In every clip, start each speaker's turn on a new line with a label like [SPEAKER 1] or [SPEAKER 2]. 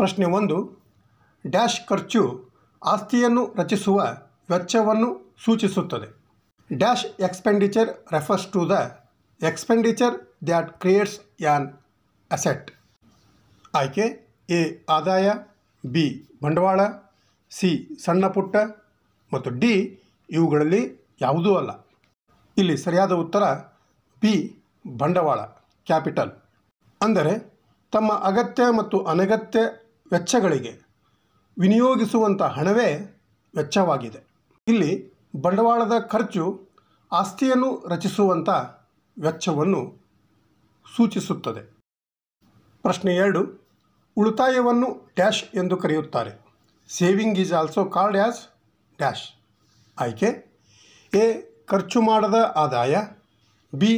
[SPEAKER 1] ಪ್ರಶ್ನೆ ಒಂದು ಡ್ಯಾಶ್ ಖರ್ಚು ಆಸ್ತಿಯನ್ನು ರಚಿಸುವ ವೆಚ್ಚವನ್ನು ಸೂಚಿಸುತ್ತದೆ dash expenditure refers to the expenditure that creates an asset ಆಯ್ಕೆ ಎ ಆದಾಯ ಬಿ ಬಂಡವಾಳ ಸಿ ಸಣ್ಣ ಪುಟ್ಟ ಮತ್ತು ಡಿ ಇವುಗಳಲ್ಲಿ ಯಾವುದೂ ಅಲ್ಲ ಇಲ್ಲಿ ಸರಿಯಾದ ಉತ್ತರ ಬಿ ಬಂಡವಾಳ ಕ್ಯಾಪಿಟಲ್ ಅಂದರೆ ತಮ್ಮ ಅಗತ್ಯ ಮತ್ತು ಅನಗತ್ಯ ವೆಚ್ಚಗಳಿಗೆ ವಿನಿಯೋಗಿಸುವಂಥ ಹಣವೇ ವೆಚ್ಚವಾಗಿದೆ ಇಲ್ಲಿ ಬಂಡವಾಳದ ಖರ್ಚು ಆಸ್ತಿಯನ್ನು ರಚಿಸುವಂಥ ವೆಚ್ಚವನ್ನು ಸೂಚಿಸುತ್ತದೆ ಪ್ರಶ್ನೆ ಎರಡು ಉಳಿತಾಯವನ್ನು ಡ್ಯಾಶ್ ಎಂದು ಕರೆಯುತ್ತಾರೆ saving is also called as dash ಆಯ್ಕೆ ಎ ಖರ್ಚು ಮಾಡದ ಆದಾಯ ಬಿ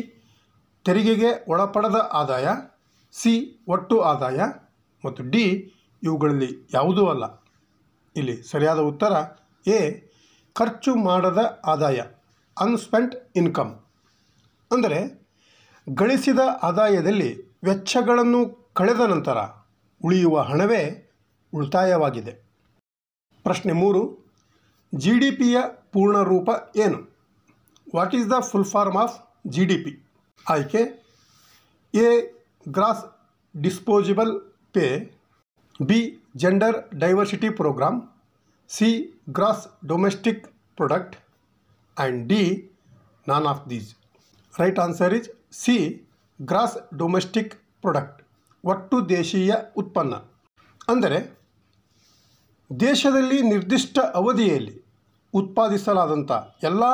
[SPEAKER 1] ತೆರಿಗೆಗೆ ಒಳಪಡದ ಆದಾಯ ಸಿ ಒಟ್ಟು ಆದಾಯ ಮತ್ತು ಡಿ ಇವುಗಳಲ್ಲಿ ಯಾವುದೂ ಅಲ್ಲ ಇಲ್ಲಿ ಸರಿಯಾದ ಉತ್ತರ ಎ ಖರ್ಚು ಮಾಡದ ಆದಾಯ ಅನ್ಸ್ಪೆಂಟ್ ಇನ್ಕಮ್ ಅಂದರೆ ಗಳಿಸಿದ ಆದಾಯದಲ್ಲಿ ವೆಚ್ಚಗಳನ್ನು ಕಳೆದ ನಂತರ ಉಳಿಯುವ ಹಣವೇ ಉಳಿತಾಯವಾಗಿದೆ ಪ್ರಶ್ನೆ ಮೂರು ಜಿ ಡಿ ಪಿಯ ಪೂರ್ಣ ರೂಪ ಏನು what is the full form of G D P ಆಯ್ಕೆ A gross disposable pay B gender diversity program C gross domestic product and D none of these right answer is C gross domestic product ಒಟ್ಟು ದೇಶೀಯ ಉತ್ಪನ್ನ ಅಂದರೆ ದೇಶದಲ್ಲಿ ನಿರ್ದಿಷ್ಟ ಅವಧಿಯಲ್ಲಿ ಉತ್ಪಾದಿಸಲಾದಂಥ ಎಲ್ಲ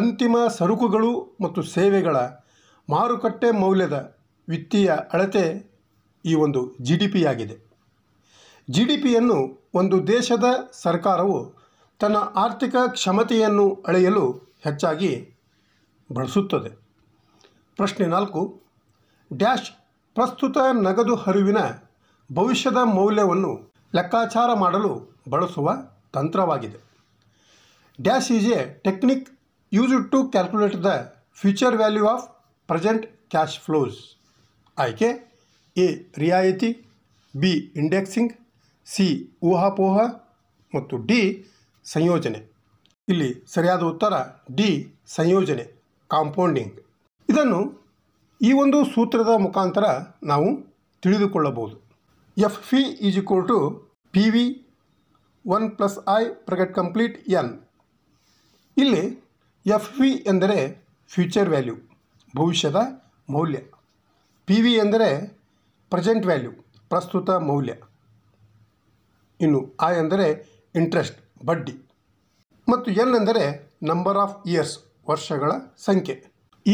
[SPEAKER 1] ಅಂತಿಮ ಸರಕುಗಳು ಮತ್ತು ಸೇವೆಗಳ ಮಾರುಕಟ್ಟೆ ಮೌಲ್ಯದ ವಿತ್ತೀಯ ಅಳತೆ ಈ ಒಂದು ಜಿ ಡಿ ಪಿಯಾಗಿದೆ ಜಿ ಡಿ ಪಿಯನ್ನು ಒಂದು ದೇಶದ ಸರ್ಕಾರವು ತನ್ನ ಆರ್ಥಿಕ ಕ್ಷಮತೆಯನ್ನು ಅಳೆಯಲು ಹೆಚ್ಚಾಗಿ ಬಳಸುತ್ತದೆ ಪ್ರಶ್ನೆ ನಾಲ್ಕು ಡ್ಯಾಶ್ ಪ್ರಸ್ತುತ ನಗದು ಹರಿವಿನ ಭವಿಷ್ಯದ ಮೌಲ್ಯವನ್ನು ಲೆಕ್ಕಾಚಾರ ಮಾಡಲು ಬಳಸುವ ತಂತ್ರವಾಗಿದೆ dash is a technique use to calculate the future value of present cash flows ಆಯ್ಕೆ ಎ ರಿಯಾಯಿತಿ ಬಿ ಇಂಡೆಕ್ಸಿಂಗ್ ಸಿ ಊಹಾಪೋಹ ಮತ್ತು ಡಿ ಸಂಯೋಜನೆ ಇಲ್ಲಿ ಸರಿಯಾದ ಉತ್ತರ ಡಿ ಸಂಯೋಜನೆ ಕಾಂಪೌಂಡಿಂಗ್ ಇದನ್ನು ಈ ಒಂದು ಸೂತ್ರದ ಮುಖಾಂತರ ನಾವು ತಿಳಿದುಕೊಳ್ಳಬಹುದು F P is equal to P V one plus I bracket complete N ಇಲ್ಲಿ ಎಫ್ ವಿ ಎಂದರೆ ಫ್ಯೂಚರ್ ವ್ಯಾಲ್ಯೂ ಭವಿಷ್ಯದ ಮೌಲ್ಯ ಪಿ ವಿ ಎಂದರೆ ಪ್ರೆಸೆಂಟ್ ವ್ಯಾಲ್ಯೂ ಪ್ರಸ್ತುತ ಮೌಲ್ಯ ಇನ್ನು ಆ ಎಂದರೆ ಇಂಟ್ರೆಸ್ಟ್ ಬಡ್ಡಿ ಮತ್ತು ಎನ್ ಎಂದರೆ ನಂಬರ್ ಆಫ್ ಇಯರ್ಸ್ ವರ್ಷಗಳ ಸಂಖ್ಯೆ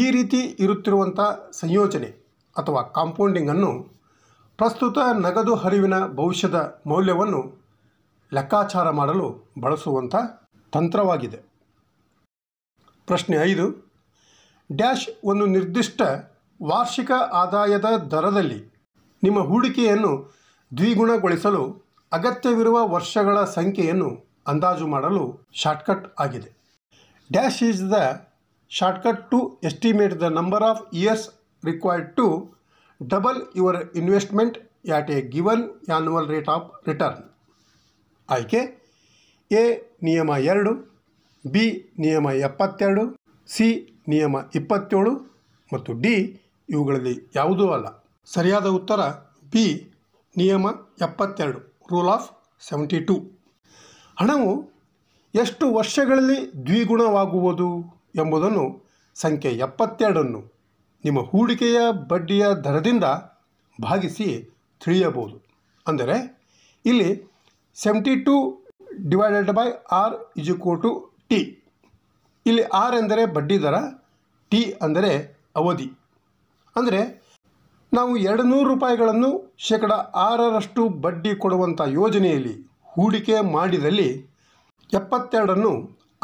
[SPEAKER 1] ಈ ರೀತಿ ಇರುತ್ತಿರುವಂಥ ಸಂಯೋಜನೆ ಅಥವಾ ಕಾಂಪೌಂಡಿಂಗನ್ನು ಪ್ರಸ್ತುತ ನಗದು ಹರಿವಿನ ಭವಿಷ್ಯದ ಮೌಲ್ಯವನ್ನು ಲೆಕ್ಕಾಚಾರ ಮಾಡಲು ಬಳಸುವಂಥ ತಂತ್ರವಾಗಿದೆ ಪ್ರಶ್ನೆ ಐದು ಡ್ಯಾಶ್ ಒಂದು ನಿರ್ದಿಷ್ಟ ವಾರ್ಷಿಕ ಆದಾಯದ ದರದಲ್ಲಿ ನಿಮ್ಮ ಹೂಡಿಕೆಯನ್ನು ದ್ವಿಗುಣಗೊಳಿಸಲು ಅಗತ್ಯವಿರುವ ವರ್ಷಗಳ ಸಂಖ್ಯೆಯನ್ನು ಅಂದಾಜು ಮಾಡಲು ಶಾರ್ಟ್ಕಟ್ ಆಗಿದೆ dash is the shortcut to estimate the number of years required to double your investment at a given annual rate of return ಆಯ್ಕೆ ಎ ನಿಯಮ ಎರಡು ಬಿ ನಿಯಮ ಎಪ್ಪತ್ತೆರಡು ಸಿ ನಿಯಮ ಇಪ್ಪತ್ತೇಳು ಮತ್ತು ಡಿ ಇವುಗಳಲ್ಲಿ ಯಾವುದೂ ಅಲ್ಲ ಸರಿಯಾದ ಉತ್ತರ ಬಿ ನಿಯಮ ಎಪ್ಪತ್ತೆರಡು ರೂಲ್ ಆಫ್ ಸೆವೆಂಟಿ ಟು ಹಣವು ಎಷ್ಟು ವರ್ಷಗಳಲ್ಲಿ ದ್ವಿಗುಣವಾಗುವುದು ಎಂಬುದನ್ನು ಸಂಖ್ಯೆ ಎಪ್ಪತ್ತೆರಡನ್ನು ನಿಮ್ಮ ಹೂಡಿಕೆಯ ಬಡ್ಡಿಯ ದರದಿಂದ ಭಾಗಿಸಿ ತಿಳಿಯಬಹುದು ಅಂದರೆ ಇಲ್ಲಿ seventy two divided by R ಇಜುಕೋ ಟು ಟಿ ಇಲ್ಲಿ ಆರ್ ಎಂದರೆ ಬಡ್ಡಿ ದರ ಟಿ ಅಂದರೆ ಅವಧಿ ಅಂದರೆ ನಾವು ಎರಡು ನೂರು ರೂಪಾಯಿಗಳನ್ನು ಶೇಕಡ ಆರರಷ್ಟು ಬಡ್ಡಿ ಕೊಡುವಂಥ ಯೋಜನೆಯಲ್ಲಿ ಹೂಡಿಕೆ ಮಾಡಿದಲ್ಲಿ ಎಪ್ಪತ್ತೆರಡನ್ನು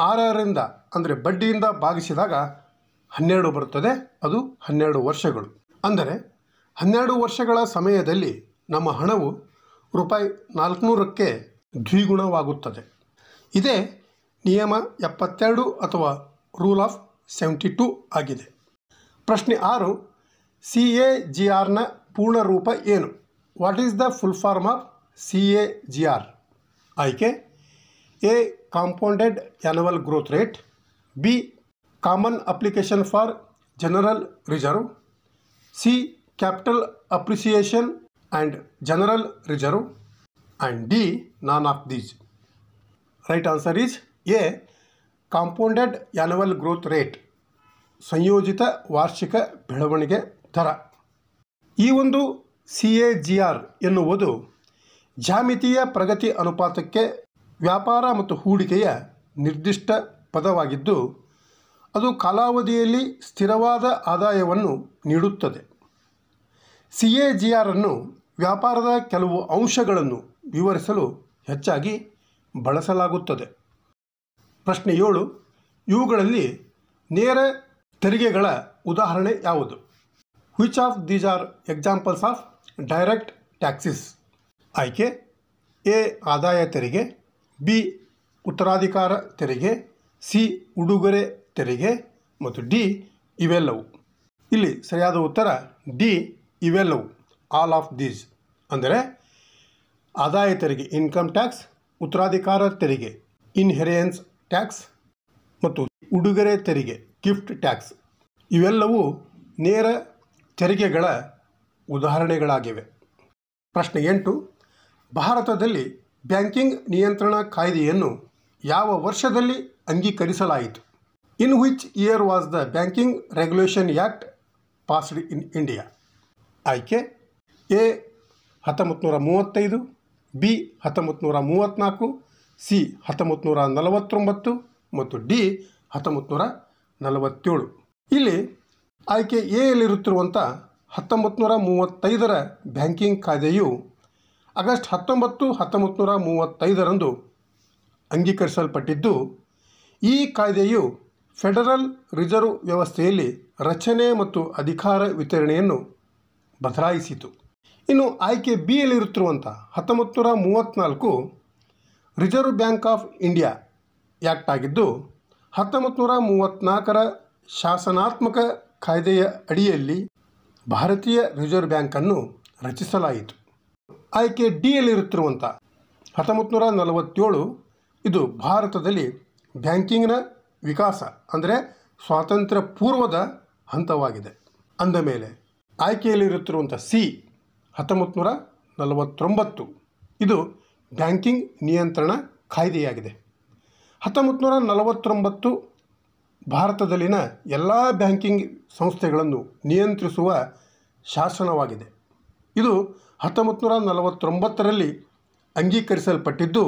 [SPEAKER 1] ಆರರಿಂದ ಅಂದರೆ ಬಡ್ಡಿಯಿಂದ ಭಾಗಿಸಿದಾಗ ಹನ್ನೆರಡು ಬರುತ್ತದೆ ಅದು ಹನ್ನೆರಡು ವರ್ಷಗಳು ಅಂದರೆ ಹನ್ನೆರಡು ವರ್ಷಗಳ ಸಮಯದಲ್ಲಿ ನಮ್ಮ ಹಣವು ರೂಪಾಯಿ ನಾಲ್ಕುನೂರಕ್ಕೆ ದ್ವಿಗುಣವಾಗುತ್ತದೆ ಇದೇ ನಿಯಮ ಎಪ್ಪತ್ತೆರಡು ಅಥವಾ ರೂಲ್ ಆಫ್ ಸೆವೆಂಟಿ ಟೂ ಆಗಿದೆ ಪ್ರಶ್ನೆ ಆರು सी ए आर आर्न पूर्ण रूप ऐन what is the full form of C A G R आय्के compounded annual growth rate B common application for general reserve C capital appreciation and general reserve and D none of these right answer is A compounded annual growth rate संयोजित वार्षिक बेवणे ದರ ಈ ಒಂದು C A G R ಎನ್ನುವುದು ಜಾಮಿತಿಯ ಪ್ರಗತಿ ಅನುಪಾತಕ್ಕೆ ವ್ಯಾಪಾರ ಮತ್ತು ಹೂಡಿಕೆಯ ನಿರ್ದಿಷ್ಟ ಪದವಾಗಿದ್ದು ಅದು ಕಾಲಾವಧಿಯಲ್ಲಿ ಸ್ಥಿರವಾದ ಆದಾಯವನ್ನು ನೀಡುತ್ತದೆ ಸಿ ಎ ಜಿ ಆರ್ ಅನ್ನು ವ್ಯಾಪಾರದ ಕೆಲವು ಅಂಶಗಳನ್ನು ವಿವರಿಸಲು ಹೆಚ್ಚಾಗಿ ಬಳಸಲಾಗುತ್ತದೆ ಪ್ರಶ್ನೆ ಏಳು ಇವುಗಳಲ್ಲಿ ನೇರ ತೆರಿಗೆಗಳ ಉದಾಹರಣೆ ಯಾವುದು which of these are examples of direct taxes ಆಯ್ಕೆ ಎ ಆದಾಯ ತೆರಿಗೆ ಬಿ ಉತ್ತರಾಧಿಕಾರ ತೆರಿಗೆ ಸಿ ಉಡುಗೊರೆ ತೆರಿಗೆ ಮತ್ತು ಡಿ ಇವೆಲ್ಲವು ಇಲ್ಲಿ ಸರಿಯಾದ ಉತ್ತರ ಡಿ ಇವೆಲ್ಲವು ಆಲ್ ಆಫ್ ದೀಸ್ ಅಂದರೆ ಆದಾಯ ತೆರಿಗೆ ಇನ್ಕಮ್ ಟ್ಯಾಕ್ಸ್ ಉತ್ತರಾಧಿಕಾರ ತೆರಿಗೆ ಇನ್ಹೆರಿಯನ್ಸ್ ಟ್ಯಾಕ್ಸ್ ಮತ್ತು ಉಡುಗೊರೆ ತೆರಿಗೆ ಗಿಫ್ಟ್ ಟ್ಯಾಕ್ಸ್ ಇವೆಲ್ಲವೂ ನೇರ ತೆರಿಗೆಗಳ ಉದಾಹರಣೆಗಳಾಗಿವೆ ಪ್ರಶ್ನೆ ಎಂಟು ಭಾರತದಲ್ಲಿ ಬ್ಯಾಂಕಿಂಗ್ ನಿಯಂತ್ರಣ ಕಾಯ್ದೆಯನ್ನು ಯಾವ ವರ್ಷದಲ್ಲಿ ಅಂಗೀಕರಿಸಲಾಯಿತು in which year was the banking regulation act passed in India ಆಯ್ಕೆ ಎ ಹತ್ತೊಂಬತ್ತು ನೂರ ಮೂವತ್ತೈದು ಬಿ ಹತ್ತೊಂಬತ್ತು ನೂರ ಮೂವತ್ತ್ನಾಲ್ಕು ಸಿ ಹತ್ತೊಂಬತ್ತು ನೂರ ನಲವತ್ತೊಂಬತ್ತು ಮತ್ತು ಡಿ ಹತ್ತೊಂಬತ್ತು ನೂರ ನಲವತ್ತೇಳು ಇಲ್ಲಿ ಆಯ್ಕೆ ಎಯಲ್ಲಿರುತ್ತಿರುವಂಥ ಹತ್ತೊಂಬತ್ತು ನೂರ ಮೂವತ್ತೈದರ ಬ್ಯಾಂಕಿಂಗ್ ಕಾಯ್ದೆಯು ಆಗಸ್ಟ್ ಹತ್ತೊಂಬತ್ತು ಹತ್ತೊಂಬತ್ತು ನೂರ ಮೂವತ್ತೈದರಂದು ಅಂಗೀಕರಿಸಲ್ಪಟ್ಟಿದ್ದು ಈ ಕಾಯ್ದೆಯು ಫೆಡರಲ್ ರಿಸರ್ವ್ ವ್ಯವಸ್ಥೆಯಲ್ಲಿ ರಚನೆ ಮತ್ತು ಅಧಿಕಾರ ವಿತರಣೆಯನ್ನು ಬದಲಾಯಿಸಿತು ಇನ್ನು ಆಯ್ಕೆ ಬಿ ಯಲ್ಲಿರುತ್ತಿರುವಂಥ ಹತ್ತೊಂಬತ್ತು ನೂರ ಮೂವತ್ತ್ನಾಲ್ಕು reserve bank of India act ಆಗಿದ್ದು ಹತ್ತೊಂಬತ್ತು ನೂರ ಮೂವತ್ತ್ನಾಲ್ಕರ ಶಾಸನಾತ್ಮಕ ಕಾಯ್ದೆಯ ಅಡಿಯಲ್ಲಿ ಭಾರತೀಯ ರಿಸರ್ವ್ ಬ್ಯಾಂಕನ್ನು ರಚಿಸಲಾಯಿತು ಆಯ್ಕೆ ಡಿಯಲ್ಲಿರುತ್ತಿರುವಂಥ ಹತ್ತೊಂಬತ್ತು ನೂರ ನಲವತ್ತೇಳು ಇದು ಭಾರತದಲ್ಲಿ ಬ್ಯಾಂಕಿಂಗ್ನ ವಿಕಾಸ ಅಂದರೆ ಸ್ವಾತಂತ್ರ್ಯ ಪೂರ್ವದ ಹಂತವಾಗಿದೆ ಅಂದ ಮೇಲೆ ಆಯ್ಕೆಯಲ್ಲಿರುತ್ತಿರುವಂಥ ಸಿ ಹತ್ತೊಂಬತ್ತು ನೂರ ನಲವತ್ತೊಂಬತ್ತು ಇದು ಬ್ಯಾಂಕಿಂಗ್ ನಿಯಂತ್ರಣ ಕಾಯ್ದೆಯಾಗಿದೆ ಹತ್ತೊಂಬತ್ತು ನೂರ ನಲವತ್ತೊಂಬತ್ತು ಭಾರತದಲ್ಲಿನ ಎಲ್ಲ ಬ್ಯಾಂಕಿಂಗ್ ಸಂಸ್ಥೆಗಳನ್ನು ನಿಯಂತ್ರಿಸುವ ಶಾಸನವಾಗಿದೆ ಇದು ಹತ್ತೊಂಬತ್ತು ನೂರ ನಲವತ್ತೊಂಬತ್ತರಲ್ಲಿ ಅಂಗೀಕರಿಸಲ್ಪಟ್ಟಿದ್ದು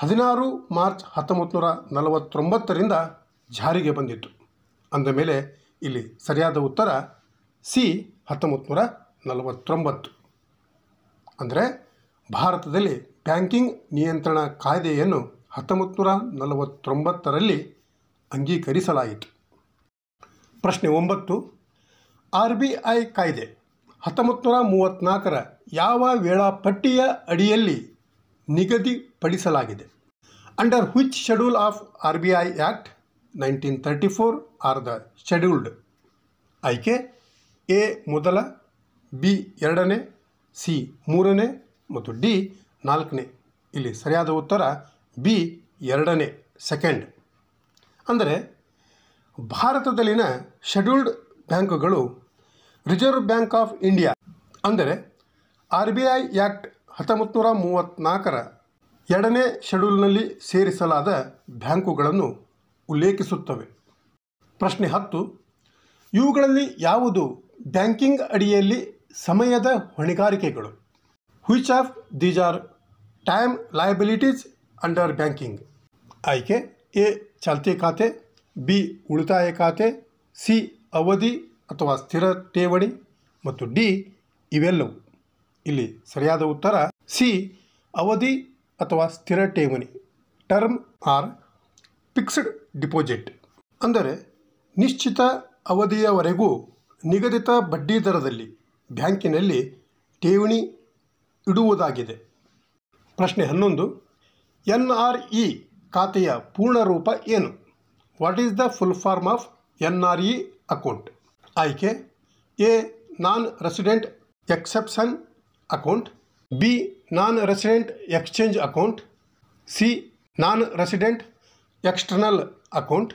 [SPEAKER 1] ಹದಿನಾರು ಮಾರ್ಚ್ ಹತ್ತೊಂಬತ್ತು ನೂರ ನಲವತ್ತೊಂಬತ್ತರಿಂದ ಜಾರಿಗೆ ಬಂದಿತ್ತು ಅಂದ ಮೇಲೆ ಇಲ್ಲಿ ಸರಿಯಾದ ಉತ್ತರ ಸಿ ಹತ್ತೊಂಬತ್ತು ನೂರ ನಲವತ್ತೊಂಬತ್ತು ಅಂದರೆ ಭಾರತದಲ್ಲಿ ಬ್ಯಾಂಕಿಂಗ್ ನಿಯಂತ್ರಣ ಕಾಯ್ದೆಯನ್ನು ಹತ್ತೊಂಬತ್ತು ನೂರ ನಲವತ್ತೊಂಬತ್ತರಲ್ಲಿ ಅಂಗೀಕರಿಸಲಾಯಿತು ಪ್ರಶ್ನೆ ಒಂಬತ್ತು ಆರ್ ಬಿ ಐ ಕಾಯ್ದೆ ಹತ್ತೊಂಬತ್ತು ನೂರ ಮೂವತ್ತ್ನಾಲ್ಕರ ಯಾವ ವೇಳಾಪಟ್ಟಿಯ ಅಡಿಯಲ್ಲಿ ನಿಗದಿಪಡಿಸಲಾಗಿದೆ under which schedule of R B I act nineteen thirty four are the scheduled ಆಯ್ಕೆ ಎ ಮೊದಲ ಬಿ ಎರಡನೇ ಸಿ ಮೂರನೇ ಮತ್ತು ಡಿ ನಾಲ್ಕನೇ ಇಲ್ಲಿ ಸರಿಯಾದ ಉತ್ತರ ಬಿ ಎರಡನೇ ಸೆಕೆಂಡ್ ಅಂದರೆ ಭಾರತದಲ್ಲಿನ ಶೆಡ್ಯೂಲ್ಡ್ ಬ್ಯಾಂಕುಗಳು ರಿಸರ್ವ್ ಬ್ಯಾಂಕ್ ಆಫ್ ಇಂಡಿಯಾ ಅಂದರೆ ಆರ್ ಬಿ ಐ ಆ್ಯಕ್ಟ್ ಹತ್ತೊಂಬತ್ತು ನೂರ ಮೂವತ್ತ್ನಾಲ್ಕರ ಎರಡನೇ ಶೆಡ್ಯೂಲ್ನಲ್ಲಿ ಸೇರಿಸಲಾದ ಬ್ಯಾಂಕುಗಳನ್ನು ಉಲ್ಲೇಖಿಸುತ್ತವೆ ಪ್ರಶ್ನೆ ಹತ್ತು ಇವುಗಳಲ್ಲಿ ಯಾವುದು ಬ್ಯಾಂಕಿಂಗ್ ಅಡಿಯಲ್ಲಿ ಸಮಯದ ಹೊಣೆಗಾರಿಕೆಗಳು which of these are time liabilities under banking ಆಯ್ಕೆ ಎ ಚಾಲ್ತಿ ಖಾತೆ ಬಿ ಉಳಿತಾಯ ಖಾತೆ ಸಿ ಅವಧಿ ಅಥವಾ ಸ್ಥಿರ ಠೇವಣಿ ಮತ್ತು ಡಿ ಇವೆಲ್ಲವು ಇಲ್ಲಿ ಸರಿಯಾದ ಉತ್ತರ ಸಿ ಅವಧಿ ಅಥವಾ ಸ್ಥಿರ ಠೇವಣಿ ಟರ್ಮ್ ಆರ್ ಫಿಕ್ಸ್ಡ್ ಡಿಪಾಸಿಟ್ ಅಂದರೆ ನಿಶ್ಚಿತ ಅವಧಿಯವರೆಗೂ ನಿಗದಿತ ಬಡ್ಡಿ ದರದಲ್ಲಿ ಬ್ಯಾಂಕಿನಲ್ಲಿ ಠೇವಣಿ ಇಡುವುದಾಗಿದೆ ಪ್ರಶ್ನೆ ಹನ್ನೊಂದು ಎನ್ ಆರ್ ಇ खात पूर्ण रूप ऐन what is the full form of N R E account आय्के non resident exception account B non resident exchange account C non resident external account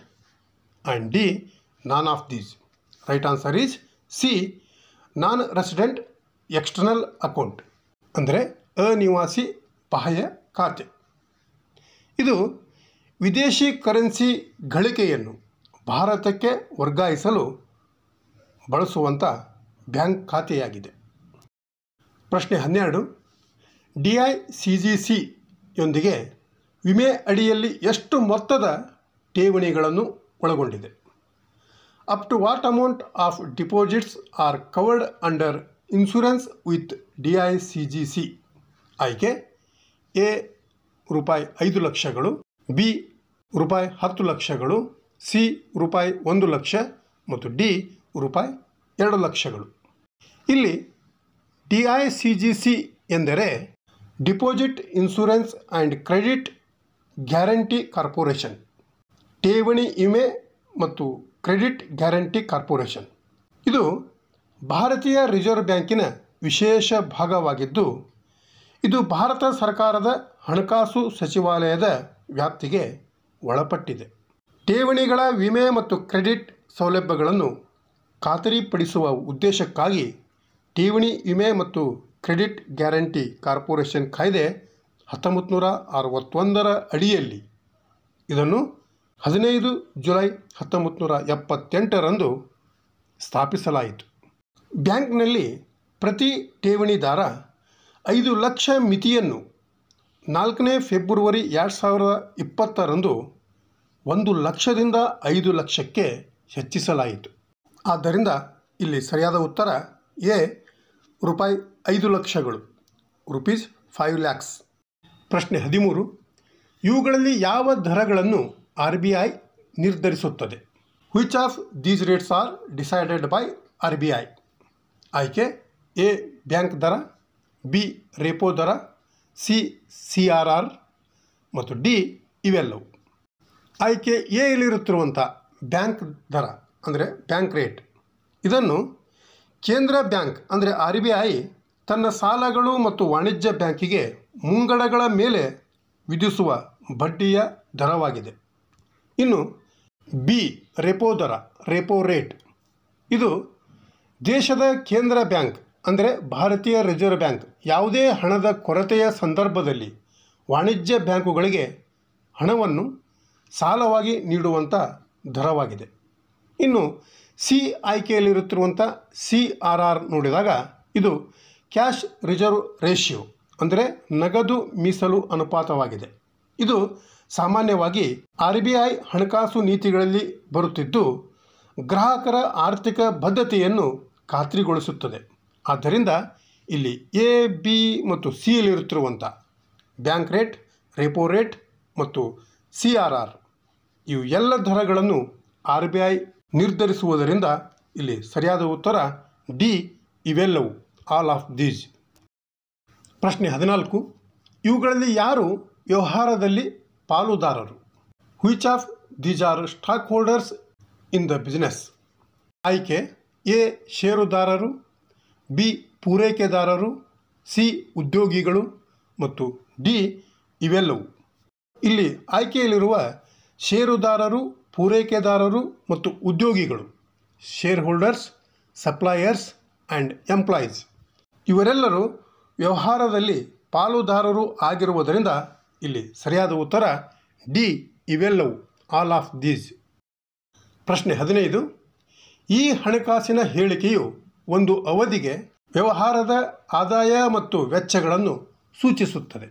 [SPEAKER 1] and D none these right answer is C non resident external account अरे अनिवासी बाह्य खाते ವಿದೇಶಿ currency ಗಳಿಕೆಯನ್ನು ಭಾರತಕ್ಕೆ ವರ್ಗಾಯಿಸಲು ಬಳಸುವಂಥ ಬ್ಯಾಂಕ್ ಖಾತೆಯಾಗಿದೆ ಪ್ರಶ್ನೆ ಹನ್ನೆರಡು D I C G C ಯೊಂದಿಗೆ ವಿಮೆ ಅಡಿಯಲ್ಲಿ ಎಷ್ಟು ಮೊತ್ತದ ಠೇವಣಿಗಳನ್ನು ಒಳಗೊಂಡಿದೆ up to what amount of deposits are covered under insurance with D I C G C ಆಯ್ಕೆ ಎ ರೂಪಾಯಿ ಐದು ಲಕ್ಷಗಳು ಬಿ ರೂಪಾಯಿ ಹತ್ತು ಲಕ್ಷಗಳು ಸಿ ರೂಪಾಯಿ ಒಂದು ಲಕ್ಷ ಮತ್ತು ಡಿ ರೂಪಾಯಿ ಎರಡು ಲಕ್ಷಗಳು ಇಲ್ಲಿ D I C G C ಎಂದರೆ deposit insurance and credit guarantee corporation ಠೇವಣಿ ವಿಮೆ ಮತ್ತು ಕ್ರೆಡಿಟ್ ಗ್ಯಾರಂಟಿ ಕಾರ್ಪೊರೇಷನ್ ಇದು ಭಾರತೀಯ ರಿಸರ್ವ್ ಬ್ಯಾಂಕಿನ ವಿಶೇಷ ಭಾಗವಾಗಿದ್ದು ಇದು ಭಾರತ ಸರ್ಕಾರದ ಹಣಕಾಸು ಸಚಿವಾಲಯದ ವ್ಯಾಪ್ತಿಗೆ ಒಳಪಟ್ಟಿದೆ ಠೇವಣಿಗಳ ವಿಮೆ ಮತ್ತು ಕ್ರೆಡಿಟ್ ಸೌಲಭ್ಯಗಳನ್ನು ಖಾತರಿಪಡಿಸುವ ಉದ್ದೇಶಕ್ಕಾಗಿ ಠೇವಣಿ ವಿಮೆ ಮತ್ತು ಕ್ರೆಡಿಟ್ ಗ್ಯಾರಂಟಿ ಕಾರ್ಪೊರೇಷನ್ ಕಾಯ್ದೆ ಹತ್ತೊಂಬತ್ತು ಅರವತ್ತೊಂದರ ಅಡಿಯಲ್ಲಿ ಇದನ್ನು ಹದಿನೈದು ಜುಲೈ ಹತ್ತೊಂಬತ್ತು ಎಪ್ಪತ್ತೆಂಟರಂದು ಸ್ಥಾಪಿಸಲಾಯಿತು ಬ್ಯಾಂಕ್ನಲ್ಲಿ ಪ್ರತಿ ಠೇವಣಿದಾರ ಐದು ಲಕ್ಷ ಮಿತಿಯನ್ನು ನಾಲ್ಕನೇ ಫೆಬ್ರವರಿ ಎರಡು ಸಾವಿರದ ಇಪ್ಪತ್ತರಂದು ಒಂದು ಲಕ್ಷದಿಂದ ಐದು ಲಕ್ಷಕ್ಕೆ ಹೆಚ್ಚಿಸಲಾಯಿತು ಆದ್ದರಿಂದ ಇಲ್ಲಿ ಸರಿಯಾದ ಉತ್ತರ ಎ ರೂಪಾಯಿ ಐದು ಲಕ್ಷಗಳು ರುಪೀಸ್ ಫೈವ್ ಲ್ಯಾಕ್ಸ್ ಪ್ರಶ್ನೆ ಹದಿಮೂರು ಇವುಗಳಲ್ಲಿ ಯಾವ ದರಗಳನ್ನು ಆರ್ ಬಿ ಐ ನಿರ್ಧರಿಸುತ್ತದೆ which of these rates are decided by R B I ಆಯ್ಕೆ ಎ ಬ್ಯಾಂಕ್ ದರ ಬಿ ರೇಪೋ ದರ ಸಿ ಸಿ ಆರ್ ಆರ್ ಮತ್ತು ಡಿ ಇವೆಲ್ಲವು ಆಯ್ಕೆ ಎ ಇಲ್ಲಿರುತ್ತಿರುವಂಥ ಬ್ಯಾಂಕ್ ದರ ಅಂದರೆ ಬ್ಯಾಂಕ್ ರೇಟ್ ಇದನ್ನು ಕೇಂದ್ರ ಬ್ಯಾಂಕ್ ಅಂದರೆ ಆರ್ ಬಿ ಐ ತನ್ನ ಸಾಲಗಳು ಮತ್ತು ವಾಣಿಜ್ಯ ಬ್ಯಾಂಕಿಗೆ ಮುಂಗಡಗಳ ಮೇಲೆ ವಿಧಿಸುವ ಬಡ್ಡಿಯ ದರವಾಗಿದೆ ಇನ್ನು ಬಿ ರೆಪೋ ದರ ರೆಪೋ ರೇಟ್ ಇದು ದೇಶದ ಕೇಂದ್ರ ಬ್ಯಾಂಕ್ ಅಂದರೆ ಭಾರತೀಯ ರಿಸರ್ವ್ ಬ್ಯಾಂಕ್ ಯಾವುದೇ ಹಣದ ಕೊರತೆಯ ಸಂದರ್ಭದಲ್ಲಿ ವಾಣಿಜ್ಯ ಬ್ಯಾಂಕುಗಳಿಗೆ ಹಣವನ್ನು ಸಾಲವಾಗಿ ನೀಡುವಂಥ ದರವಾಗಿದೆ ಇನ್ನು ಸಿ ಆಯ್ಕೆಯಲ್ಲಿರುತ್ತಿರುವಂಥ ಸಿ ಆರ್ ಆರ್ ನೋಡಿದಾಗ ಇದು ಕ್ಯಾಶ್ ರಿಸರ್ವ್ ರೇಷಿಯೋ ಅಂದರೆ ನಗದು ಮೀಸಲು ಅನುಪಾತವಾಗಿದೆ ಇದು ಸಾಮಾನ್ಯವಾಗಿ ಆರ್ ಬಿ ಐ ಹಣಕಾಸು ನೀತಿಗಳಲ್ಲಿ ಬರುತ್ತಿದ್ದು ಗ್ರಾಹಕರ ಆರ್ಥಿಕ ಬದ್ಧತೆಯನ್ನು ಖಾತ್ರಿಗೊಳಿಸುತ್ತದೆ ಆದ್ದರಿಂದ ಇಲ್ಲಿ ಎ ಬಿ ಮತ್ತು ಸಿ ಎಲ್ಲಿರುತ್ತಿರುವಂಥ ಬ್ಯಾಂಕ್ ರೇಟ್ ರೆಪೋ ರೇಟ್ ಮತ್ತು ಸಿ ಆರ್ ಆರ್ ಇವು ಎಲ್ಲ ದರಗಳನ್ನು ಆರ್ ಬಿ ಐ ನಿರ್ಧರಿಸುವುದರಿಂದ ಇಲ್ಲಿ ಸರಿಯಾದ ಉತ್ತರ ಡಿ ಇವೆಲ್ಲವೂ ಆಲ್ ಆಫ್ ದೀಸ್ ಪ್ರಶ್ನೆ ಹದಿನಾಲ್ಕು ಇವುಗಳಲ್ಲಿ ಯಾರು ವ್ಯವಹಾರದಲ್ಲಿ ಪಾಲುದಾರರು which of these are stakeholders in the business ಆಯ್ಕೆ ಎ ಷೇರುದಾರರು ಬಿ ಪೂರೈಕೆದಾರರು ಸಿ ಉದ್ಯೋಗಿಗಳು ಮತ್ತು ಡಿ ಇವೆಲ್ಲವು ಇಲ್ಲಿ ಆಯ್ಕೆಯಲ್ಲಿರುವ ಷೇರುದಾರರು ಪೂರೈಕೆದಾರರು ಮತ್ತು ಉದ್ಯೋಗಿಗಳು shareholders suppliers and employees ಇವರೆಲ್ಲರೂ ವ್ಯವಹಾರದಲ್ಲಿ ಪಾಲುದಾರರು ಆಗಿರುವುದರಿಂದ ಇಲ್ಲಿ ಸರಿಯಾದ ಉತ್ತರ ಡಿ ಇವೆಲ್ಲವು ಆಲ್ ಆಫ್ ದೀಸ್ ಪ್ರಶ್ನೆ ಹದಿನೈದು ಈ ಹಣಕಾಸಿನ ಹೇಳಿಕೆಯು ಒಂದು ಅವಧಿಗೆ ವ್ಯವಹಾರದ ಆದಾಯ ಮತ್ತು ವೆಚ್ಚಗಳನ್ನು ಸೂಚಿಸುತ್ತದೆ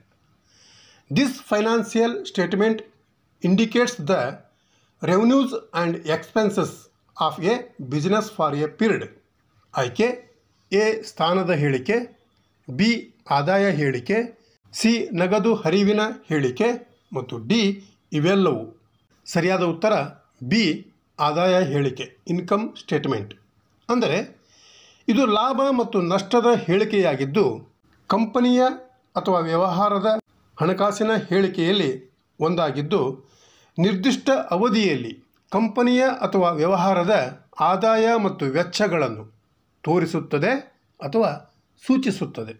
[SPEAKER 1] this financial statement indicates the revenues and expenses of a business for a period ಆಯ್ಕೆ ಎ ಸ್ಥಾನದ ಹೇಳಿಕೆ ಬಿ ಆದಾಯ ಹೇಳಿಕೆ ಸಿ ನಗದು ಹರಿವಿನ ಹೇಳಿಕೆ ಮತ್ತು ಡಿ ಇವೆಲ್ಲವೂ ಸರಿಯಾದ ಉತ್ತರ ಬಿ ಆದಾಯ ಹೇಳಿಕೆ ಇನ್ಕಮ್ ಸ್ಟೇಟ್ಮೆಂಟ್ ಅಂದರೆ ಇದು ಲಾಭ ಮತ್ತು ನಷ್ಟದ ಹೇಳಿಕೆಯಾಗಿದ್ದು ಕಂಪನಿಯ ಅಥವಾ ವ್ಯವಹಾರದ ಹಣಕಾಸಿನ ಹೇಳಿಕೆಯಲ್ಲಿ ಒಂದಾಗಿದ್ದು ನಿರ್ದಿಷ್ಟ ಅವಧಿಯಲ್ಲಿ ಕಂಪನಿಯ ಅಥವಾ ವ್ಯವಹಾರದ ಆದಾಯ ಮತ್ತು ವೆಚ್ಚಗಳನ್ನು ತೋರಿಸುತ್ತದೆ ಅಥವಾ ಸೂಚಿಸುತ್ತದೆ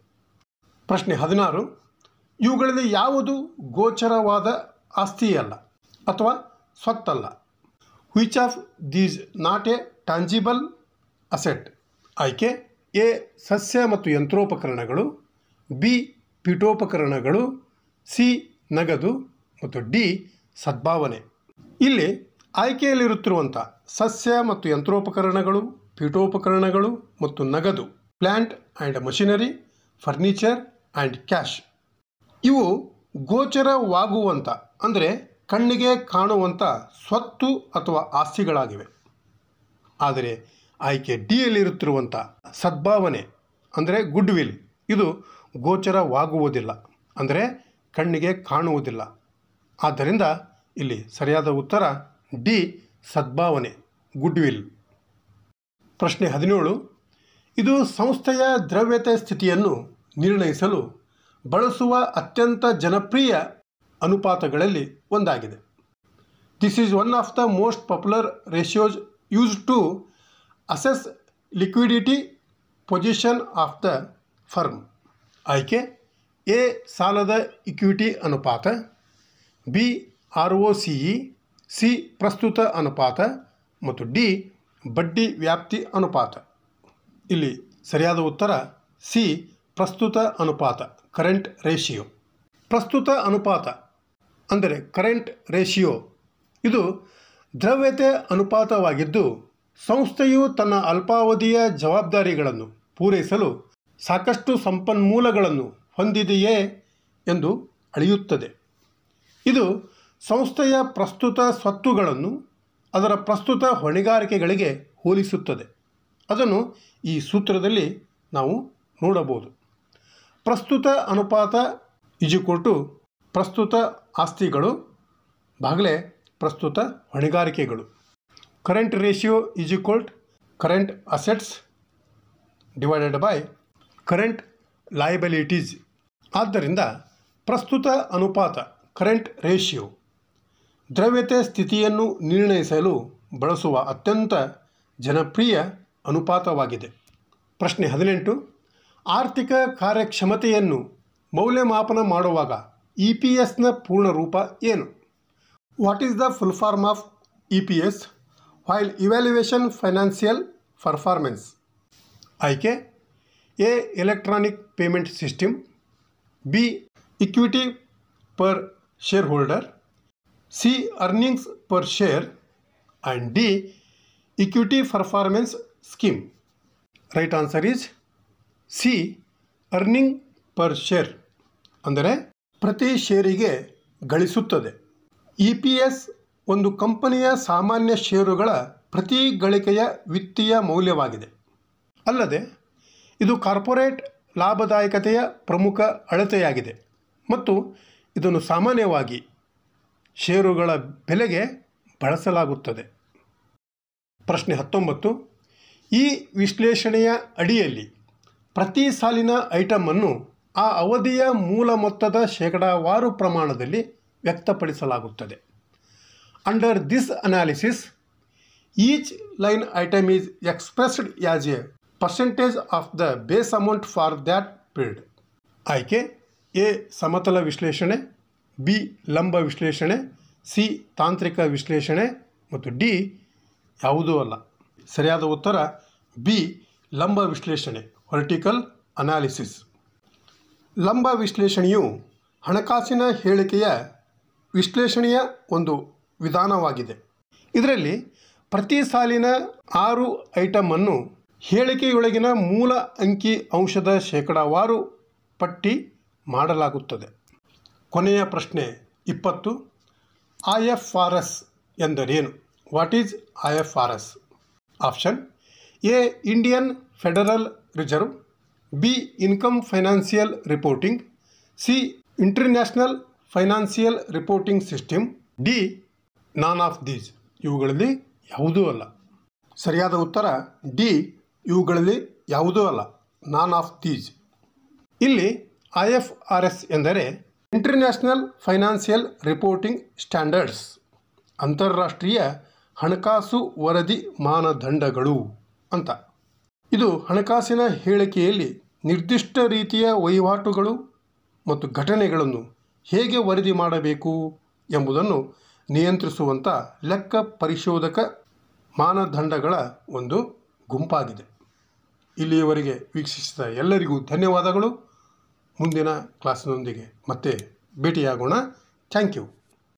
[SPEAKER 1] ಪ್ರಶ್ನೆ ಹದಿನಾರು ಇವುಗಳಲ್ಲಿ ಯಾವುದು ಗೋಚರವಾದ ಆಸ್ತಿಯಲ್ಲ ಅಥವಾ ಸ್ವತ್ತಲ್ಲ which of these not a tangible asset ಆಯ್ಕೆ ಎ ಸಸ್ಯ ಮತ್ತು ಯಂತ್ರೋಪಕರಣಗಳು ಬಿ ಪೀಠೋಪಕರಣಗಳು ಸಿ ನಗದು ಮತ್ತು ಡಿ ಸದ್ಭಾವನೆ ಇಲ್ಲಿ ಆಯ್ಕೆಯಲ್ಲಿರುತ್ತಿರುವಂಥ ಸಸ್ಯ ಮತ್ತು ಯಂತ್ರೋಪಕರಣಗಳು ಪೀಠೋಪಕರಣಗಳು ಮತ್ತು ನಗದು plant and machinery furniture and cash ಇವು ಗೋಚರವಾಗುವಂಥ ಅಂದರೆ ಕಣ್ಣಿಗೆ ಕಾಣುವಂಥ ಸ್ವತ್ತು ಅಥವಾ ಆಸ್ತಿಗಳಾಗಿವೆ ಆದರೆ ಆಯ್ಕೆ ಡಿಯಲ್ಲಿರುತ್ತಿರುವಂಥ ಸದ್ಭಾವನೆ ಅಂದರೆ ಗುಡ್ ವಿಲ್ ಇದು ಗೋಚರವಾಗುವುದಿಲ್ಲ ಅಂದರೆ ಕಣ್ಣಿಗೆ ಕಾಣುವುದಿಲ್ಲ ಆದ್ದರಿಂದ ಇಲ್ಲಿ ಸರಿಯಾದ ಉತ್ತರ ಡಿ ಸದ್ಭಾವನೆ ಗುಡ್ ವಿಲ್ ಪ್ರಶ್ನೆ ಹದಿನೇಳು ಇದು ಸಂಸ್ಥೆಯ ದ್ರವ್ಯತೆ ಸ್ಥಿತಿಯನ್ನು ನಿರ್ಣಯಿಸಲು ಬಳಸುವ ಅತ್ಯಂತ ಜನಪ್ರಿಯ ಅನುಪಾತಗಳಲ್ಲಿ ಒಂದಾಗಿದೆ this is one of the most popular ratios use to assess liquidity position of the firm ಆಯ್ಕೆ ಎ ಸಾಲದ ಇಕ್ವಿಟಿ ಅನುಪಾತ B R O C C ಪ್ರಸ್ತುತ ಅನುಪಾತ ಮತ್ತು ಡಿ ಬಡ್ಡಿ ವ್ಯಾಪ್ತಿ ಅನುಪಾತ ಇಲ್ಲಿ ಸರಿಯಾದ ಉತ್ತರ ಸಿ ಪ್ರಸ್ತುತ ಅನುಪಾತ ಕರೆಂಟ್ ರೇಷಿಯೋ ಪ್ರಸ್ತುತ ಅನುಪಾತ ಅಂದರೆ ಕರೆಂಟ್ ರೇಷಿಯೋ ಇದು ದ್ರವ್ಯತೆ ಅನುಪಾತವಾಗಿದ್ದು ಸಂಸ್ಥೆಯು ತನ್ನ ಅಲ್ಪಾವಧಿಯ ಜವಾಬ್ದಾರಿಗಳನ್ನು ಪೂರೈಸಲು ಸಾಕಷ್ಟು ಸಂಪನ್ಮೂಲಗಳನ್ನು ಹೊಂದಿದೆಯೇ ಎಂದು ಅಳೆಯುತ್ತದೆ ಇದು ಸಂಸ್ಥೆಯ ಪ್ರಸ್ತುತ ಸ್ವತ್ತುಗಳನ್ನು ಅದರ ಪ್ರಸ್ತುತ ಹೊಣೆಗಾರಿಕೆಗಳಿಗೆ ಹೋಲಿಸುತ್ತದೆ ಅದನ್ನು ಈ ಸೂತ್ರದಲ್ಲಿ ನಾವು ನೋಡಬಹುದು ಪ್ರಸ್ತುತ ಅನುಪಾತ ಇಜುಕೊಟ್ಟು ಪ್ರಸ್ತುತ ಆಸ್ತಿಗಳು ಬಾಗಲೇ ಪ್ರಸ್ತುತ ಹೊಣೆಗಾರಿಕೆಗಳು current ratio is equal to current assets divided by current liabilities ಆದ್ದರಿಂದ ಪ್ರಸ್ತುತ ಅನುಪಾತ ಕರೆಂಟ್ ರೇಷಿಯೋ ದ್ರವ್ಯತೆ ಸ್ಥಿತಿಯನ್ನು ನಿರ್ಣಯಿಸಲು ಬಳಸುವ ಅತ್ಯಂತ ಜನಪ್ರಿಯ ಅನುಪಾತವಾಗಿದೆ ಪ್ರಶ್ನೆ ಹದಿನೆಂಟು ಆರ್ಥಿಕ ಕಾರ್ಯಕ್ಷಮತೆಯನ್ನು ಮೌಲ್ಯಮಾಪನ ಮಾಡುವಾಗ ಇ ಪಿ ಎಸ್ನ ಪೂರ್ಣ ರೂಪ ಏನು what is the full form of E P S file evaluation financial performance ಆಯ್ಕೆ A electronic payment system B equity per share holder C earnings per share and D equity performance scheme right answer is C earning per share ಅಂದರೆ ಪ್ರತಿ ಶೇರಿಗೆ ಗಳಿಸುತ್ತದೆ E P S ಒಂದು ಕಂಪನಿಯ ಸಾಮಾನ್ಯ ಷೇರುಗಳ ಪ್ರತಿ ಗಳಿಕೆಯ ವಿತ್ತೀಯ ಮೌಲ್ಯವಾಗಿದೆ ಅಲ್ಲದೆ ಇದು ಕಾರ್ಪೊರೇಟ್ ಲಾಭದಾಯಕತೆಯ ಪ್ರಮುಖ ಅಳತೆಯಾಗಿದೆ ಮತ್ತು ಇದನ್ನು ಸಾಮಾನ್ಯವಾಗಿ ಷೇರುಗಳ ಬೆಲೆಗೆ ಬಳಸಲಾಗುತ್ತದೆ ಪ್ರಶ್ನೆ ಹತ್ತೊಂಬತ್ತು ಈ ವಿಶ್ಲೇಷಣೆಯ ಅಡಿಯಲ್ಲಿ ಪ್ರತಿ ಸಾಲಿನ ಐಟಮನ್ನು ಆ ಅವಧಿಯ ಮೂಲ ಮೊತ್ತದ ಶೇಕಡಾವಾರು ಪ್ರಮಾಣದಲ್ಲಿ ವ್ಯಕ್ತಪಡಿಸಲಾಗುತ್ತದೆ Under this analysis, each line item is expressed as a percentage of the base amount for that period. ಆಯ್ಕೆ ಎ ಸಮತಲ ವಿಶ್ಲೇಷಣೆ ಬಿ ಲಂಬ ವಿಶ್ಲೇಷಣೆ ಸಿ ತಾಂತ್ರಿಕ ವಿಶ್ಲೇಷಣೆ ಮತ್ತು ಡಿ ಯಾವುದೂ ಅಲ್ಲ ಸರಿಯಾದ ಉತ್ತರ ಬಿ ಲಂಬ ವಿಶ್ಲೇಷಣೆ ವರ್ಟಿಕಲ್ ಅನಾಲಿಸಿಸ್ ಲಂಬ ವಿಶ್ಲೇಷಣೆಯು ಹಣಕಾಸಿನ ಹೇಳಿಕೆಯ ವಿಶ್ಲೇಷಣೆಯ ಒಂದು ವಿಧಾನವಾಗಿದೆ ಇದರಲ್ಲಿ ಪ್ರತಿ ಸಾಲಿನ ಆರು ಐಟಮನ್ನು ಹೇಳಿಕೆಯೊಳಗಿನ ಮೂಲ ಅಂಕಿ ಅಂಶದ ಶೇಕಡಾವಾರು ಪಟ್ಟಿ ಮಾಡಲಾಗುತ್ತದೆ ಕೊನೆಯ ಪ್ರಶ್ನೆ ಇಪ್ಪತ್ತು ಐ ಎಫ್ ಆರ್ ಎಸ್ ಎಂದರೇನು what is I F R S option A Indian federal reserve B income financial reporting C international financial reporting system D none of these ಇವುಗಳಲ್ಲಿ ಯಾವುದೂ ಅಲ್ಲ ಸರಿಯಾದ ಉತ್ತರ ಡಿ ಇವುಗಳಲ್ಲಿ ಯಾವುದೂ ಅಲ್ಲ ನಾನ್ ಆಫ್ ದೀಸ್ ಇಲ್ಲಿ ಐ ಎಫ್ ಆರ್ ಎಸ್ ಎಂದರೆ ಇಂಟರ್ನ್ಯಾಷನಲ್ ಫೈನಾನ್ಸಿಯಲ್ ರಿಪೋರ್ಟಿಂಗ್ ಸ್ಟ್ಯಾಂಡರ್ಡ್ಸ್ ಅಂತಾರಾಷ್ಟ್ರೀಯ ಹಣಕಾಸು ವರದಿ ಮಾನದಂಡಗಳು ಅಂತ ಇದು ಹಣಕಾಸಿನ ಹೇಳಿಕೆಯಲ್ಲಿ ನಿರ್ದಿಷ್ಟ ರೀತಿಯ ವಹಿವಾಟುಗಳು ಮತ್ತು ಘಟನೆಗಳನ್ನು ಹೇಗೆ ವರದಿ ಮಾಡಬೇಕು ಎಂಬುದನ್ನು ನಿಯಂತ್ರಿಸುವಂಥ ಲೆಕ್ಕ ಪರಿಶೋಧಕ ಮಾನದಂಡಗಳ ಒಂದು ಗುಂಪಾಗಿದೆ ಇಲ್ಲಿಯವರೆಗೆ ವೀಕ್ಷಿಸಿದ ಎಲ್ಲರಿಗೂ ಧನ್ಯವಾದಗಳು ಮುಂದಿನ ಕ್ಲಾಸ್ನೊಂದಿಗೆ ಮತ್ತೆ ಭೇಟಿಯಾಗೋಣ ಥ್ಯಾಂಕ್ ಯು